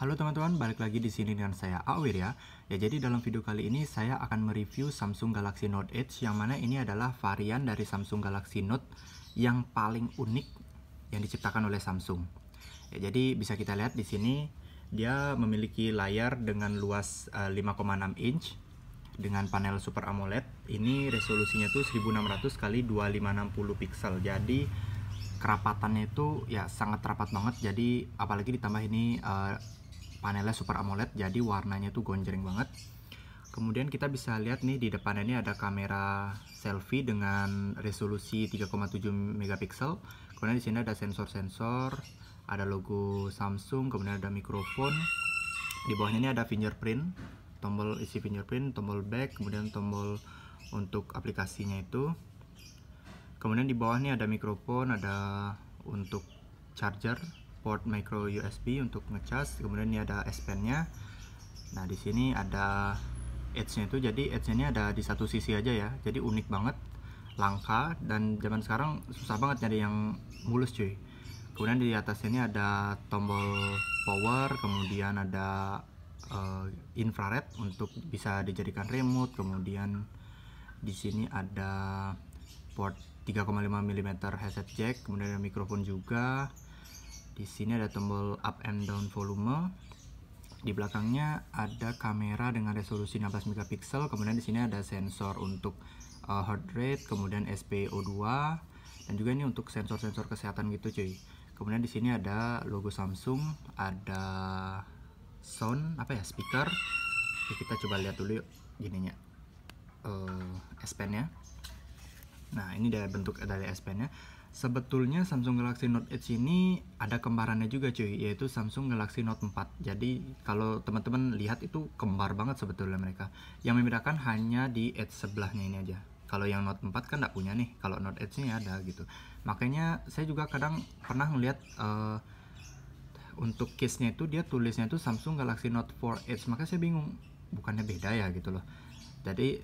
Halo teman-teman, balik lagi di sini dengan saya Awir ya. Ya jadi dalam video kali ini saya akan mereview Samsung Galaxy Note Edge yang mana ini adalah varian dari Samsung Galaxy Note yang paling unik yang diciptakan oleh Samsung. Ya jadi bisa kita lihat di sini dia memiliki layar dengan luas 5,6 eh, inch dengan panel Super AMOLED. Ini resolusinya tuh 1600 kali 2560 pixel. Jadi kerapatannya itu ya sangat rapat banget. Jadi apalagi ditambah ini uh, panelnya Super AMOLED jadi warnanya tuh gonjreng banget kemudian kita bisa lihat nih di depan ini ada kamera selfie dengan resolusi 3,7 megapiksel kemudian di sini ada sensor-sensor ada logo Samsung kemudian ada mikrofon di bawahnya ini ada fingerprint tombol isi fingerprint tombol back kemudian tombol untuk aplikasinya itu kemudian di bawah ini ada mikrofon ada untuk charger port micro USB untuk ngecas kemudian ini ada S Pen nya nah di sini ada edge nya itu jadi edge nya ada di satu sisi aja ya jadi unik banget langka dan zaman sekarang susah banget nyari yang mulus cuy kemudian di atas ini ada tombol power kemudian ada uh, infrared untuk bisa dijadikan remote kemudian di sini ada port 3,5 mm headset jack kemudian ada mikrofon juga di sini ada tombol up and down volume. Di belakangnya ada kamera dengan resolusi 16 megapiksel, kemudian di sini ada sensor untuk uh, heart rate, kemudian SpO2 dan juga ini untuk sensor-sensor kesehatan gitu, cuy. Kemudian di sini ada logo Samsung, ada sound apa ya, speaker. Jadi kita coba lihat dulu yuk gininya. Uh, S Pen ya. Nah, ini dari bentuk dari S Pen ya Sebetulnya Samsung Galaxy Note Edge ini ada kembarannya juga cuy, yaitu Samsung Galaxy Note 4. Jadi kalau teman-teman lihat itu kembar banget sebetulnya mereka. Yang membedakan hanya di Edge sebelahnya ini aja. Kalau yang Note 4 kan nggak punya nih, kalau Note Edge-nya ada gitu. Makanya saya juga kadang pernah ngeliat uh, untuk case-nya itu dia tulisnya itu Samsung Galaxy Note 4 Edge. Makanya saya bingung, bukannya beda ya gitu loh. Jadi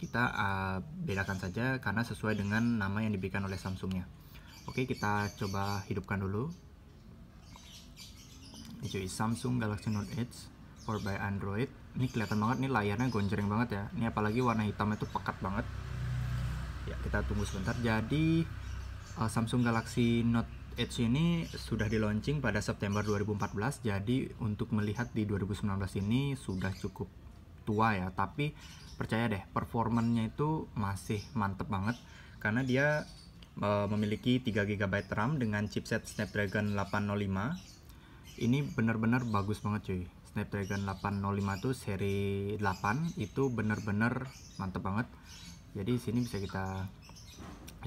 kita uh, bedakan saja karena sesuai dengan nama yang diberikan oleh Samsungnya. Oke, kita coba hidupkan dulu. Ini cuy, Samsung Galaxy Note Edge for by Android. Ini kelihatan banget nih layarnya gonjreng banget ya. Ini apalagi warna hitamnya itu pekat banget. Ya, kita tunggu sebentar. Jadi eh, Samsung Galaxy Note Edge ini sudah di launching pada September 2014. Jadi untuk melihat di 2019 ini sudah cukup tua ya, tapi percaya deh performanya itu masih mantep banget karena dia Eh, memiliki 3 GB RAM dengan chipset Snapdragon 805. Ini benar-benar bagus banget cuy. Snapdragon 805 itu seri 8 itu benar-benar mantep banget. Jadi sini bisa kita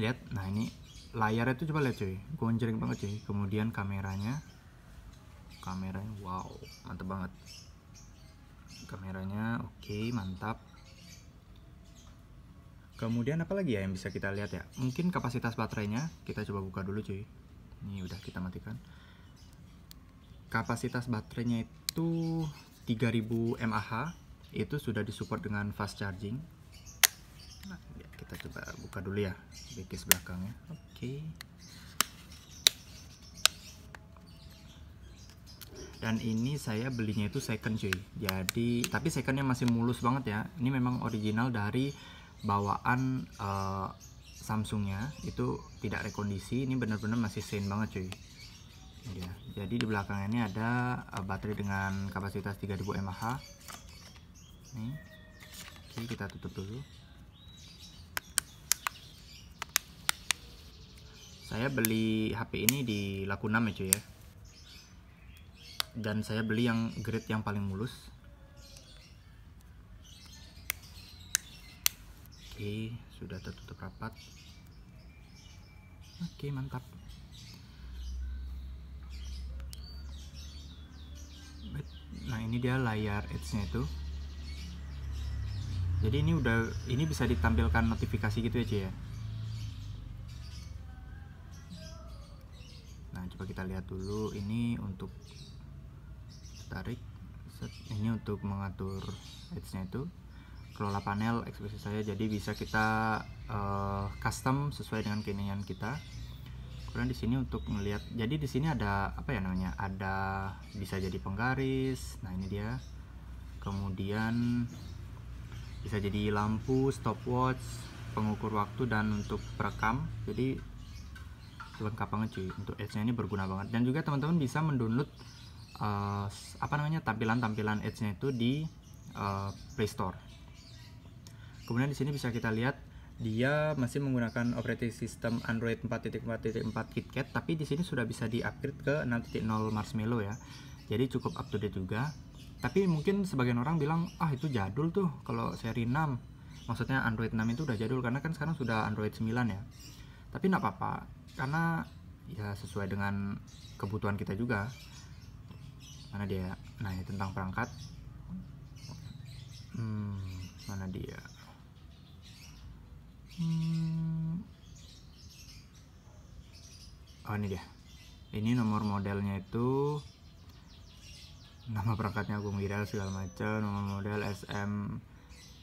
lihat. Nah, ini layarnya itu coba lihat cuy. Gonjreng banget cuy. Kemudian kameranya kameranya wow, mantep banget. Kameranya oke, okay, mantap kemudian apa lagi ya yang bisa kita lihat ya mungkin kapasitas baterainya kita coba buka dulu cuy ini udah kita matikan kapasitas baterainya itu 3000 mAh itu sudah disupport dengan fast charging nah, ya, kita coba buka dulu ya base belakangnya oke okay. dan ini saya belinya itu second cuy jadi tapi secondnya masih mulus banget ya ini memang original dari bawaan uh, Samsungnya itu tidak rekondisi ini benar-benar masih sein banget cuy ya, jadi di belakang ini ada uh, baterai dengan kapasitas 3000 mAh ini Oke, kita tutup dulu saya beli HP ini di Lakunam ya cuy ya dan saya beli yang grade yang paling mulus Oke, sudah tertutup rapat. Oke, mantap. Nah, ini dia layar edge nya itu. Jadi ini udah ini bisa ditampilkan notifikasi gitu ya, ya. Nah, coba kita lihat dulu ini untuk tarik ini untuk mengatur edge nya itu kelola panel ekspresi saya jadi bisa kita uh, custom sesuai dengan keinginan kita kemudian di sini untuk melihat jadi di sini ada apa ya namanya ada bisa jadi penggaris nah ini dia kemudian bisa jadi lampu stopwatch pengukur waktu dan untuk perekam jadi lengkap banget cuy untuk edge nya ini berguna banget dan juga teman-teman bisa mendownload uh, apa namanya tampilan-tampilan edge nya itu di uh, Play Store Kemudian di sini bisa kita lihat dia masih menggunakan operating system Android 4.4.4 KitKat tapi di sini sudah bisa di-upgrade ke 6.0 Marshmallow ya. Jadi cukup up to date juga. Tapi mungkin sebagian orang bilang, "Ah, itu jadul tuh kalau seri 6." Maksudnya Android 6 itu udah jadul karena kan sekarang sudah Android 9 ya. Tapi nggak apa-apa karena ya sesuai dengan kebutuhan kita juga. Mana dia? Nah, ini tentang perangkat. Hmm, mana dia? hmm. oh ini dia ini nomor modelnya itu nama perangkatnya gue mengira segala macam nomor model SM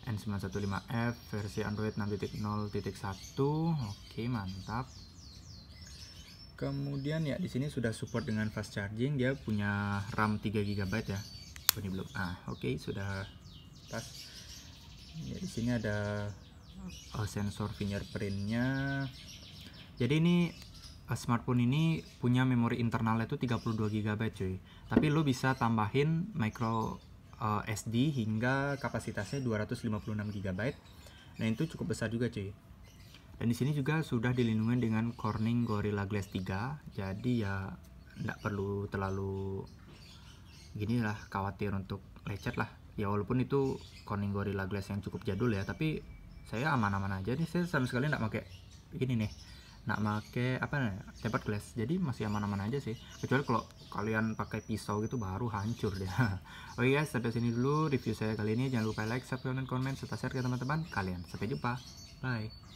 N915F versi Android 6.0.1 oke mantap kemudian ya di sini sudah support dengan fast charging dia punya RAM 3GB ya ini belum ah oke sudah pas ya di sini ada uh, sensor fingerprintnya jadi ini uh, smartphone ini punya memori internal itu 32 GB cuy tapi lo bisa tambahin micro uh, eh, SD hingga kapasitasnya 256 GB nah itu cukup besar juga cuy dan di sini juga sudah dilindungi dengan Corning Gorilla Glass 3 jadi ya nggak perlu terlalu gini lah khawatir untuk lecet lah ya walaupun itu Corning Gorilla Glass yang cukup jadul ya tapi saya aman-aman aja nih saya sama sekali nggak pakai ini nih nggak pakai apa nih tempered glass jadi masih aman-aman aja sih kecuali kalau kalian pakai pisau gitu baru hancur deh oke guys oh iya, sampai sini dulu review saya kali ini jangan lupa like subscribe dan komen serta share ke teman-teman kalian sampai jumpa bye